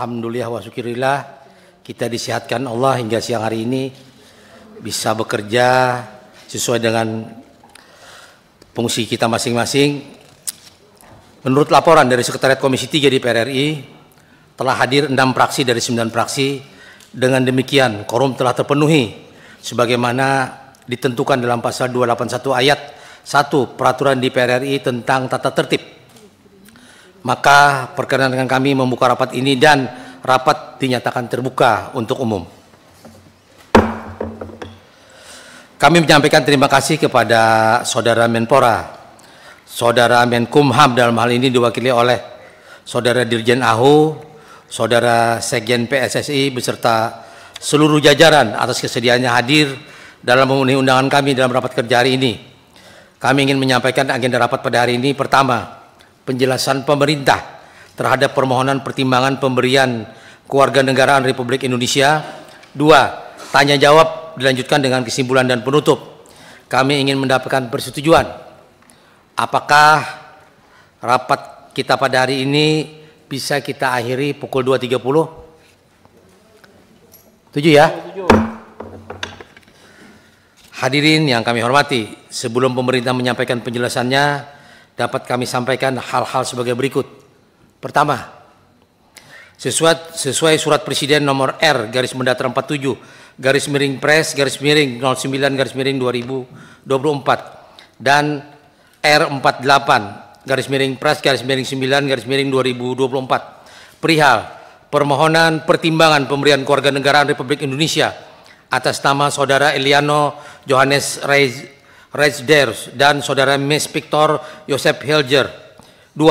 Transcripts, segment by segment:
Alhamdulillah wa syukurillah kita disihatkan Allah hingga siang hari ini bisa bekerja sesuai dengan fungsi kita masing-masing. Menurut laporan dari Sekretariat Komisi 3 di RI, telah hadir 6 praksi dari 9 praksi. Dengan demikian korum telah terpenuhi sebagaimana ditentukan dalam pasal 281 ayat 1 peraturan di RI tentang tata tertib maka perkenan dengan kami membuka rapat ini dan rapat dinyatakan terbuka untuk umum. Kami menyampaikan terima kasih kepada Saudara Menpora, Saudara Menkumham dalam hal ini diwakili oleh Saudara Dirjen AHU, Saudara Sekjen PSSI beserta seluruh jajaran atas kesediaannya hadir dalam memenuhi undangan kami dalam rapat kerja hari ini. Kami ingin menyampaikan agenda rapat pada hari ini. Pertama, penjelasan pemerintah terhadap permohonan pertimbangan pemberian kewarganegaraan Republik Indonesia. Dua, tanya jawab dilanjutkan dengan kesimpulan dan penutup. Kami ingin mendapatkan persetujuan. Apakah rapat kita pada hari ini bisa kita akhiri pukul 2.30? Tujuh ya? Hadirin yang kami hormati, sebelum pemerintah menyampaikan penjelasannya, dapat kami sampaikan hal-hal sebagai berikut. Pertama, sesuai, sesuai surat presiden nomor R garis mendatar 47 garis miring pres garis miring 09 garis miring 2024 dan R48 garis miring pres garis miring 9 garis miring 2024 perihal permohonan pertimbangan pemberian keluarga negaraan Republik Indonesia atas nama saudara Eliano Johannes Reis Reisders dan saudara Miss Victor Yosef Hilger. 2.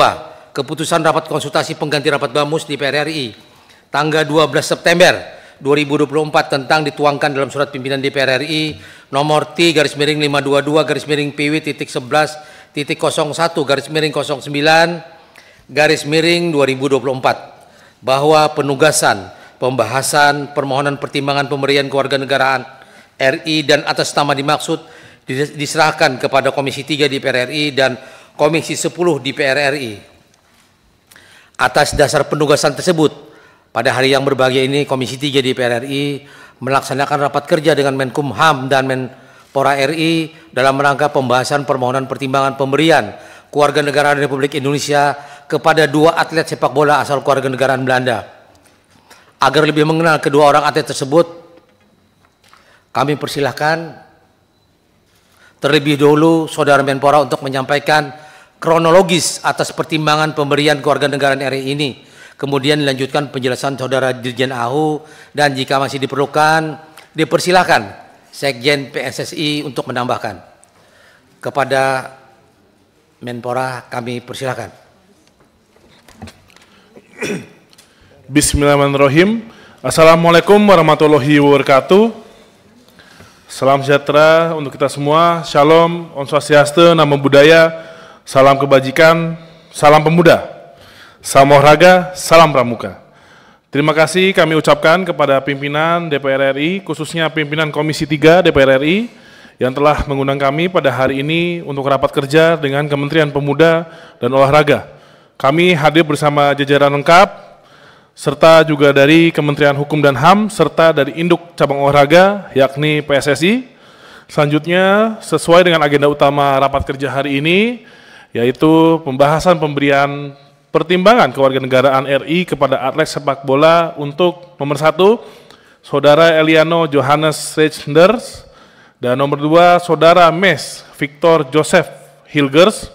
Keputusan rapat konsultasi pengganti rapat Bamus di PRRI tanggal 12 September 2024 tentang dituangkan dalam surat pimpinan DPR RI nomor T garis miring 522 garis miring PW titik 11 titik 01 garis miring 09 garis miring 2024 bahwa penugasan pembahasan permohonan pertimbangan pemberian kewarganegaraan RI dan atas nama dimaksud diserahkan kepada Komisi 3 di PRRI dan Komisi 10 di PRRI. Atas dasar penugasan tersebut, pada hari yang berbahagia ini Komisi 3 di PRRI melaksanakan rapat kerja dengan Menkumham dan Menpora RI dalam rangka pembahasan permohonan pertimbangan pemberian keluarga negara Republik Indonesia kepada dua atlet sepak bola asal keluarga negara Belanda. Agar lebih mengenal kedua orang atlet tersebut, kami persilahkan Terlebih dulu Saudara Menpora untuk menyampaikan kronologis atas pertimbangan pemberian keluarga negara RI ini. Kemudian dilanjutkan penjelasan Saudara Dirjen AHU dan jika masih diperlukan dipersilakan Sekjen PSSI untuk menambahkan. Kepada Menpora kami persilakan. Bismillahirrahmanirrahim. Assalamualaikum warahmatullahi wabarakatuh. Salam sejahtera untuk kita semua. Shalom, Om Swastiastu, Namo Buddhaya, salam kebajikan, salam pemuda, salam olahraga, salam pramuka. Terima kasih kami ucapkan kepada pimpinan DPR RI, khususnya pimpinan Komisi 3 DPR RI, yang telah mengundang kami pada hari ini untuk rapat kerja dengan Kementerian Pemuda dan Olahraga. Kami hadir bersama jajaran lengkap, serta juga dari Kementerian Hukum dan HAM, serta dari induk cabang olahraga, yakni PSSI. Selanjutnya, sesuai dengan agenda utama rapat kerja hari ini, yaitu pembahasan pemberian pertimbangan kewarganegaraan RI kepada atlet sepak bola untuk nomor satu, Saudara Eliano Johannes Reichenders, dan nomor dua, Saudara Mes Victor Joseph Hilgers,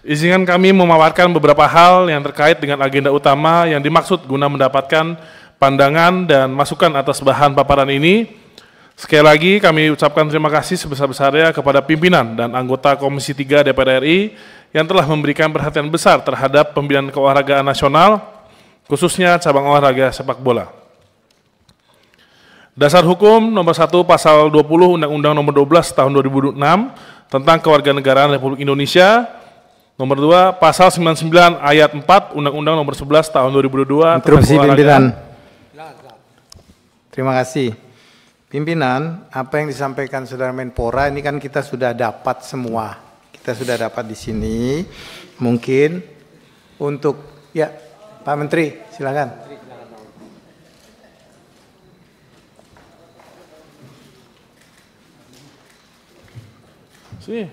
Izinkan kami memaparkan beberapa hal yang terkait dengan agenda utama yang dimaksud guna mendapatkan pandangan dan masukan atas bahan paparan ini. Sekali lagi kami ucapkan terima kasih sebesar-besarnya kepada pimpinan dan anggota Komisi 3 DPR RI yang telah memberikan perhatian besar terhadap pembinaan keolahragaan nasional, khususnya cabang olahraga sepak bola. Dasar hukum nomor 1 pasal 20 Undang-Undang nomor 12 tahun 2006 tentang kewarganegaraan Republik Indonesia Nomor 2, pasal 99 ayat 4 Undang-Undang nomor 11 tahun 2002 Interupsi pimpinan. Terima kasih. Pimpinan, apa yang disampaikan Saudara Menpora ini kan kita sudah dapat semua. Kita sudah dapat di sini. Mungkin untuk ya Pak Menteri, silakan. Si.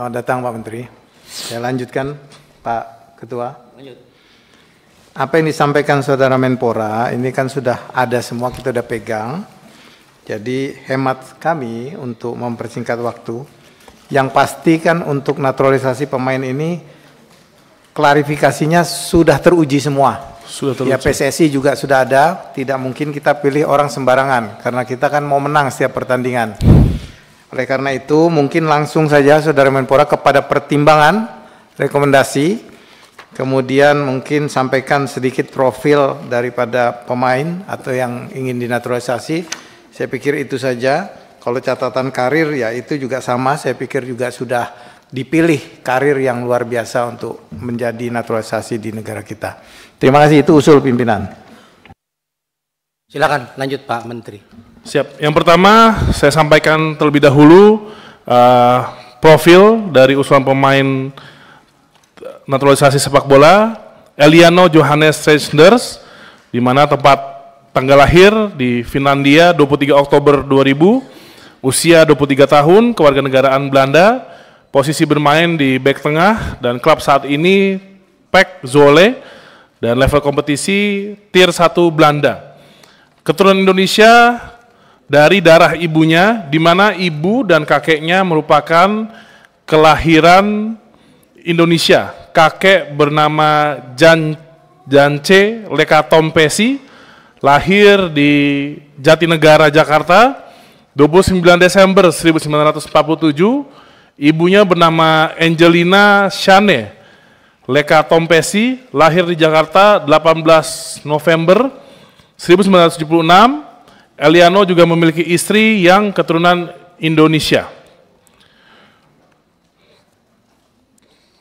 Selamat datang Pak Menteri. Saya lanjutkan Pak Ketua. Lanjut. Apa yang disampaikan Saudara Menpora ini kan sudah ada semua kita sudah pegang. Jadi hemat kami untuk mempersingkat waktu. Yang pasti kan untuk naturalisasi pemain ini klarifikasinya sudah teruji semua. Sudah ya, teruji. Ya PSSI juga sudah ada. Tidak mungkin kita pilih orang sembarangan karena kita kan mau menang setiap pertandingan. Oleh karena itu, mungkin langsung saja Saudara Menpora kepada pertimbangan rekomendasi, kemudian mungkin sampaikan sedikit profil daripada pemain atau yang ingin dinaturalisasi. Saya pikir itu saja. Kalau catatan karir ya itu juga sama, saya pikir juga sudah dipilih karir yang luar biasa untuk menjadi naturalisasi di negara kita. Terima kasih, itu usul pimpinan. Silakan lanjut Pak Menteri. Siap. Yang pertama saya sampaikan terlebih dahulu uh, profil dari usulan pemain eh, naturalisasi sepak bola Eliano Johannes Sanders di mana tempat tanggal lahir di Finlandia 23 Oktober 2000, usia 23 tahun, kewarganegaraan Belanda, posisi bermain di back tengah dan klub saat ini Pek Zole dan level kompetisi tier 1 Belanda. Keturunan Indonesia dari darah ibunya, di mana ibu dan kakeknya merupakan kelahiran Indonesia. Kakek bernama Jan, Jance Lekatompesi, lahir di Jatinegara, Jakarta, 29 Desember 1947. Ibunya bernama Angelina Shane Lekatompesi, lahir di Jakarta 18 November 1976 Eliano juga memiliki istri yang keturunan Indonesia.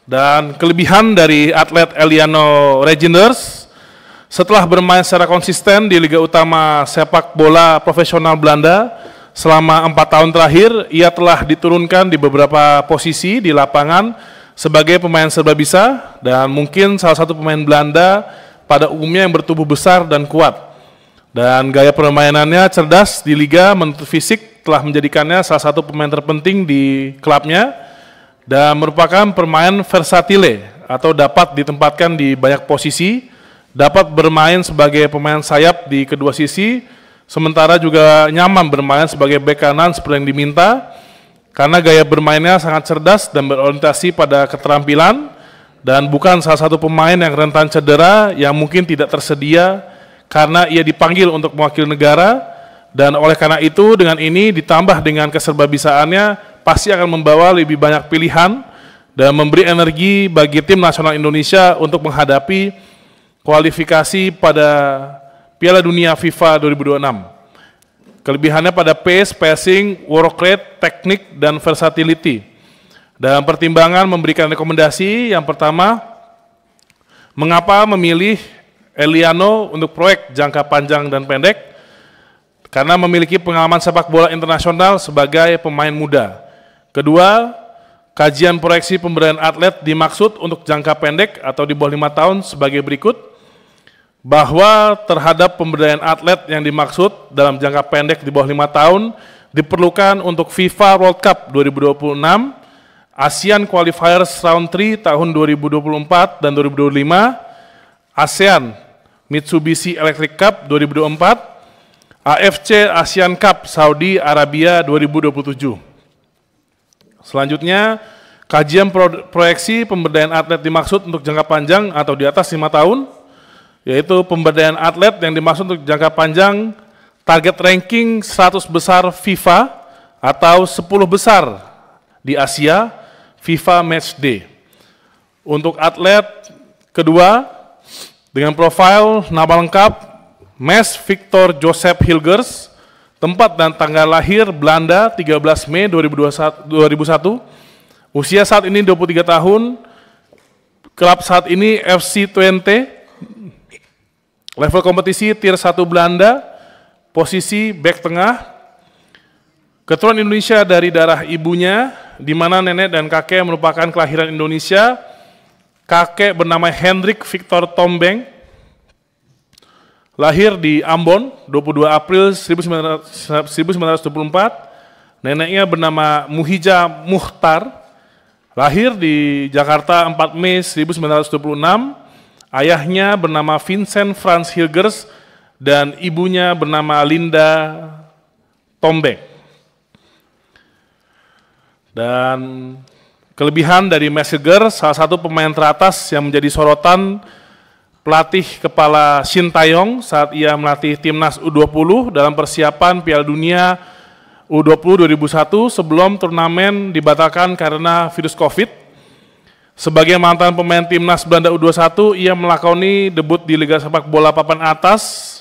Dan kelebihan dari atlet Eliano Reginers, setelah bermain secara konsisten di Liga Utama Sepak Bola Profesional Belanda, selama empat tahun terakhir, ia telah diturunkan di beberapa posisi di lapangan sebagai pemain serba bisa dan mungkin salah satu pemain Belanda pada umumnya yang bertubuh besar dan kuat. Dan gaya permainannya cerdas di liga, menurut fisik telah menjadikannya salah satu pemain terpenting di klubnya dan merupakan pemain versatile atau dapat ditempatkan di banyak posisi, dapat bermain sebagai pemain sayap di kedua sisi, sementara juga nyaman bermain sebagai bek kanan seperti yang diminta karena gaya bermainnya sangat cerdas dan berorientasi pada keterampilan dan bukan salah satu pemain yang rentan cedera yang mungkin tidak tersedia karena ia dipanggil untuk mewakili negara dan oleh karena itu dengan ini ditambah dengan keserbabisaannya pasti akan membawa lebih banyak pilihan dan memberi energi bagi tim nasional Indonesia untuk menghadapi kualifikasi pada Piala Dunia FIFA 2026. Kelebihannya pada pace, passing, work rate, teknik, dan versatility. Dalam pertimbangan memberikan rekomendasi, yang pertama, mengapa memilih Eliano untuk proyek jangka panjang dan pendek karena memiliki pengalaman sepak bola internasional sebagai pemain muda. Kedua, kajian proyeksi pemberdayaan atlet dimaksud untuk jangka pendek atau di bawah lima tahun sebagai berikut, bahwa terhadap pemberdayaan atlet yang dimaksud dalam jangka pendek di bawah lima tahun diperlukan untuk FIFA World Cup 2026, ASEAN Qualifiers Round 3 tahun 2024 dan 2025, ASEAN Mitsubishi Electric Cup 2024, AFC Asian Cup Saudi Arabia 2027. Selanjutnya, kajian pro proyeksi pemberdayaan atlet dimaksud untuk jangka panjang atau di atas 5 tahun, yaitu pemberdayaan atlet yang dimaksud untuk jangka panjang target ranking 100 besar FIFA atau 10 besar di Asia FIFA Match Day. Untuk atlet kedua, dengan profil nama lengkap Mes Victor Joseph Hilgers, tempat dan tanggal lahir Belanda 13 Mei 2021, 2001, usia saat ini 23 tahun, klub saat ini FC Twente, level kompetisi tier 1 Belanda, posisi back tengah, keturunan Indonesia dari darah ibunya, di mana nenek dan kakek merupakan kelahiran Indonesia, kakek bernama Hendrik Victor Tombeng, lahir di Ambon 22 April 1924, neneknya bernama Muhija Muhtar, lahir di Jakarta 4 Mei 1926, ayahnya bernama Vincent Franz Hilgers dan ibunya bernama Linda Tombeng. Dan Kelebihan dari Messiger, salah satu pemain teratas yang menjadi sorotan pelatih kepala Shin Taeyong saat ia melatih timnas U20 dalam persiapan Piala Dunia U20 2001 sebelum turnamen dibatalkan karena virus COVID. Sebagai mantan pemain timnas Belanda U21, ia melakoni debut di Liga Sepak Bola Papan Atas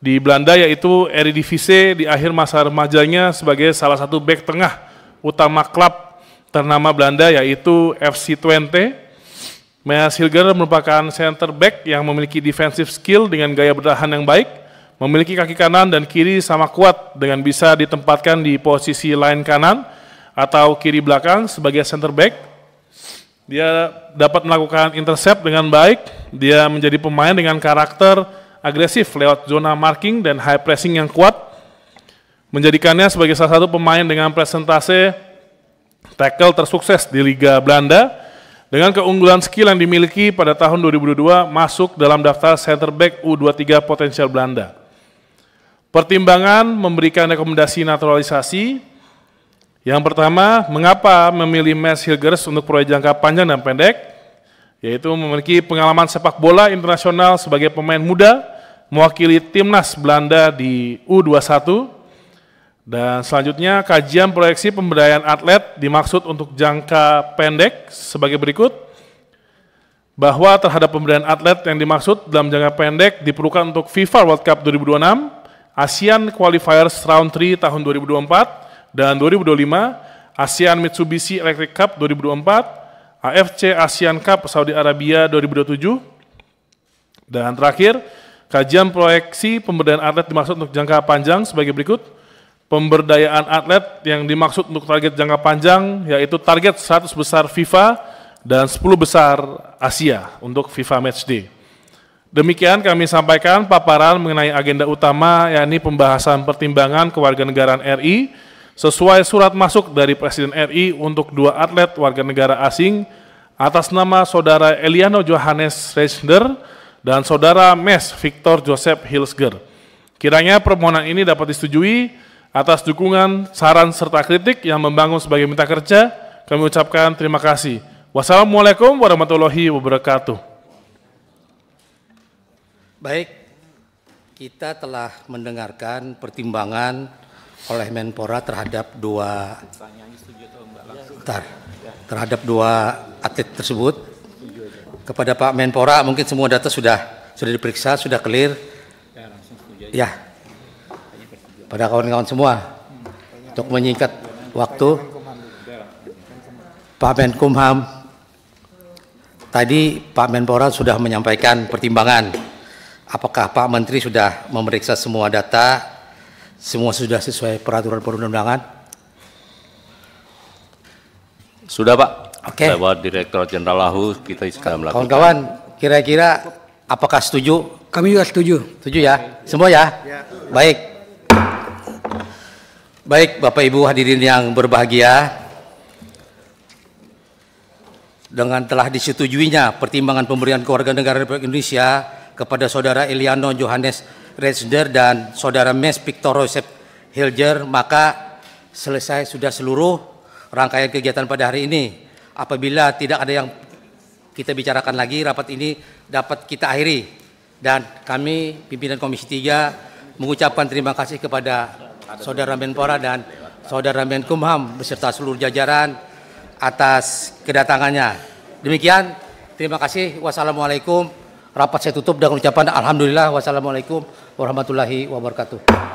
di Belanda yaitu Eredivisie di akhir masa remajanya sebagai salah satu bek tengah utama klub ternama Belanda yaitu FC Twente. Meas Hilger merupakan center back yang memiliki defensive skill dengan gaya bertahan yang baik, memiliki kaki kanan dan kiri sama kuat dengan bisa ditempatkan di posisi line kanan atau kiri belakang sebagai center back. Dia dapat melakukan intercept dengan baik, dia menjadi pemain dengan karakter agresif lewat zona marking dan high pressing yang kuat, menjadikannya sebagai salah satu pemain dengan presentase tackle tersukses di Liga Belanda dengan keunggulan skill yang dimiliki pada tahun 2002 masuk dalam daftar center back U23 potensial Belanda. Pertimbangan memberikan rekomendasi naturalisasi. Yang pertama, mengapa memilih Mes Hilgers untuk proyek jangka panjang dan pendek? Yaitu memiliki pengalaman sepak bola internasional sebagai pemain muda, mewakili timnas Belanda di U21, dan selanjutnya kajian proyeksi pemberdayaan atlet dimaksud untuk jangka pendek sebagai berikut bahwa terhadap pemberdayaan atlet yang dimaksud dalam jangka pendek diperlukan untuk FIFA World Cup 2026, ASEAN Qualifiers Round 3 tahun 2024 dan 2025, ASEAN Mitsubishi Electric Cup 2024, AFC ASEAN Cup Saudi Arabia 2027. Dan terakhir, kajian proyeksi pemberdayaan atlet dimaksud untuk jangka panjang sebagai berikut Pemberdayaan atlet yang dimaksud untuk target jangka panjang yaitu target 100 besar FIFA dan 10 besar Asia untuk FIFA Match Day. Demikian kami sampaikan paparan mengenai agenda utama yakni pembahasan pertimbangan kewarganegaraan RI sesuai surat masuk dari Presiden RI untuk dua atlet warga negara asing atas nama Saudara Eliano Johannes Reisner dan Saudara Mes Victor Joseph Hilsger. Kiranya permohonan ini dapat disetujui Atas dukungan, saran, serta kritik yang membangun sebagai minta kerja, kami ucapkan terima kasih. Wassalamualaikum warahmatullahi wabarakatuh. Baik, kita telah mendengarkan pertimbangan oleh Menpora terhadap dua Bentar, terhadap dua atlet tersebut. Kepada Pak Menpora mungkin semua data sudah sudah diperiksa, sudah clear. Ya, pada kawan-kawan semua untuk menyingkat waktu. Pak Menkumham, tadi Pak Menpora sudah menyampaikan pertimbangan apakah Pak Menteri sudah memeriksa semua data, semua sudah sesuai peraturan perundang-undangan? Sudah Pak. Oke. Okay. Lewat Direktur Jenderal Lahu kita sudah melakukan. Kawan-kawan, kira-kira apakah setuju? Kami juga setuju. Setuju ya? Semua ya? ya. Baik. Baik, Bapak Ibu hadirin yang berbahagia, dengan telah disetujuinya pertimbangan pemberian keluarga negara Republik Indonesia kepada Saudara Eliano Johannes Reisner dan Saudara Mes Victor Rosep Hilger, maka selesai sudah seluruh rangkaian kegiatan pada hari ini. Apabila tidak ada yang kita bicarakan lagi, rapat ini dapat kita akhiri. Dan kami, pimpinan Komisi 3, mengucapkan terima kasih kepada Saudara Menpora dan Saudara Menkumham beserta seluruh jajaran atas kedatangannya. Demikian, terima kasih. Wassalamualaikum. Rapat saya tutup dengan ucapan Alhamdulillah. Wassalamualaikum warahmatullahi wabarakatuh.